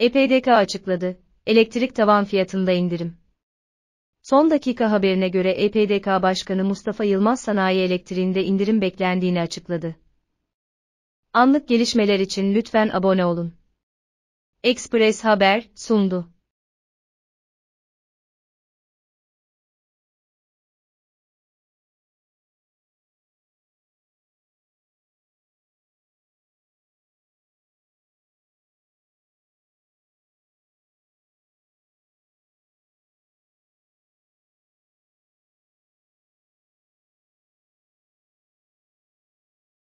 EPDK açıkladı. Elektrik tavan fiyatında indirim. Son dakika haberine göre EPDK Başkanı Mustafa Yılmaz sanayi elektriğinde indirim beklendiğini açıkladı. Anlık gelişmeler için lütfen abone olun. Express Haber sundu.